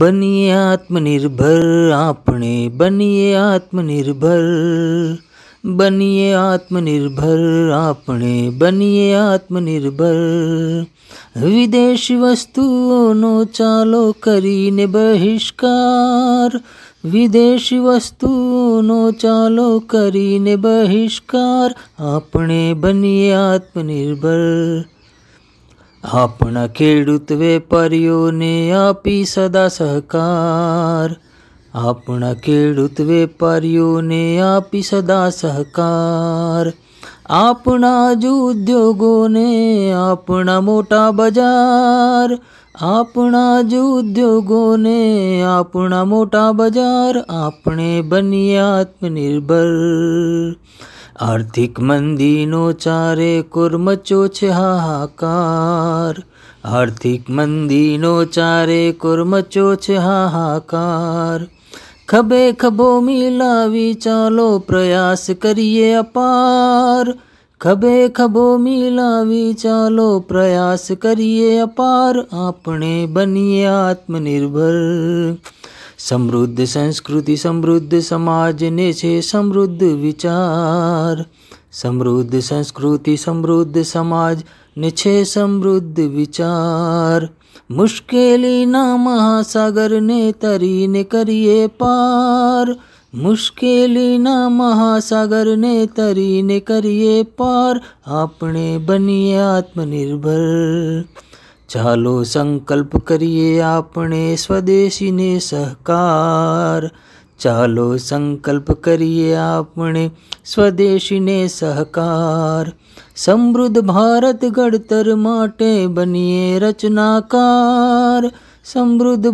બનિયા આત્મનિર્ભર આપણે બનિયા આત્મનિર્ભર બનિયા આત્મનિર્ભર આપણે બનિયા આત્મનિર્ભર વિદેશી વસ્તુનો ચાલો કરીને બહિષ્કાર વિદેશી વસ્તુનો ચાલો કરીને બહિષ્કાર આપણે બનિયા આત્મનિર્ભર अपना खेडूत वेपारियों ने आपी सदा सहकार अपना खेडूत वेपारियों ने आपी सदा सहकार अपना जो उद्योगों ने अपना मोटा बाजार अपना जो उद्योगों ने अपना मोटा बाजार अपने बनिए आत्मनिर्भर आर्थिक मंदी नो चारे कुर्म मचो हाहाकार आर्थिक मंदी नो चारे कुर्म मचो हाहाकार खबे खबो मिलावी चालो प्रयास करिए अपार खबे खबो मिलावी चालो प्रयास करिए अपार अपने बनिए आत्मनिर्भर समृद्ध संस्कृति समृद्ध समाज ने से समृद्ध विचार समृद्ध संस्कृति समृद्ध समाज ने छे समृद्ध विचार मुश्किली ना महासागर ने तरी ने करिए पार मुश्किली ना महासागर ने तरी ने करिए पार अपने बनिए आत्मनिर्भर चालो संकल्प करिए अपने स्वदेशी ने सहकार चालो संकल्प करिए अपने स्वदेशी ने सहकार समृद्ध भारत गणतर माटे बनिए रचनाकार समृद्ध